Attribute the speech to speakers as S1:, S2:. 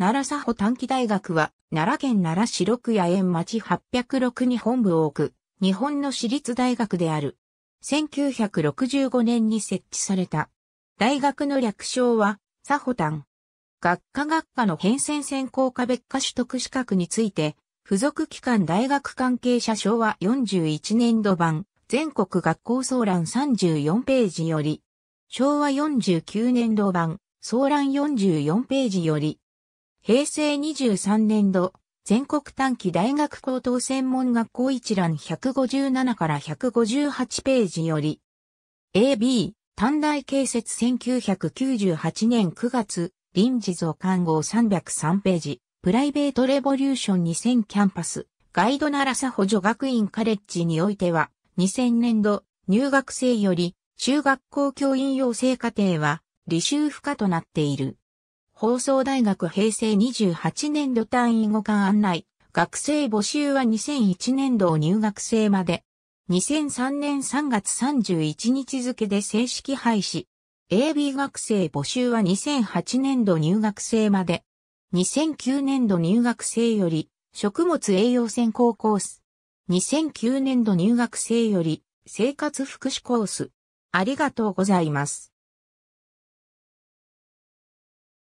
S1: 奈良佐保短期大学は、奈良県奈良市六野園町806に本部を置く、日本の私立大学である。1965年に設置された。大学の略称は、佐保短。学科学科の変遷専攻科別科取得資格について、付属機関大学関係者昭和41年度版、全国学校総覧34ページより、昭和49年度版、総覧44ページより、平成23年度、全国短期大学高等専門学校一覧157から158ページより、AB、短大建設1998年9月、臨時増刊号303ページ、プライベートレボリューション2000キャンパス、ガイドならさ補助学院カレッジにおいては、2000年度、入学生より、中学校教員養成課程は、履修不可となっている。放送大学平成28年度単位互換案内。学生募集は2001年度を入学生まで。2003年3月31日付で正式廃止。AB 学生募集は2008年度入学生まで。2009年度入学生より、食物栄養専攻コース。2009年度入学生より、生活福祉コース。あり
S2: がとうございます。